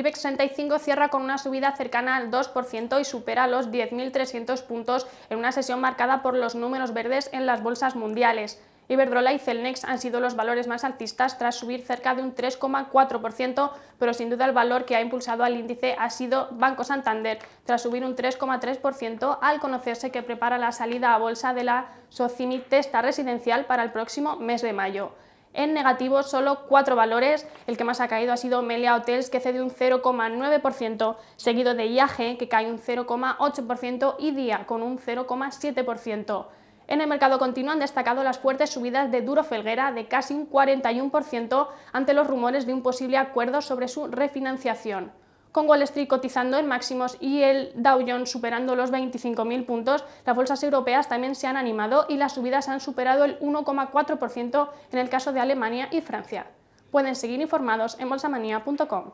IBEX 35 cierra con una subida cercana al 2% y supera los 10.300 puntos en una sesión marcada por los números verdes en las bolsas mundiales. Iberdrola y Celnex han sido los valores más altistas tras subir cerca de un 3,4%, pero sin duda el valor que ha impulsado al índice ha sido Banco Santander, tras subir un 3,3% al conocerse que prepara la salida a bolsa de la Socimi Testa Residencial para el próximo mes de mayo. En negativo, solo cuatro valores. El que más ha caído ha sido Melia Hotels, que cede un 0,9%, seguido de IAG, que cae un 0,8%, y DIA, con un 0,7%. En el mercado continuo han destacado las fuertes subidas de Duro Felguera de casi un 41% ante los rumores de un posible acuerdo sobre su refinanciación con Wall Street cotizando en máximos y el Dow Jones superando los 25.000 puntos, las bolsas europeas también se han animado y las subidas han superado el 1,4% en el caso de Alemania y Francia. Pueden seguir informados en bolsamanía.com.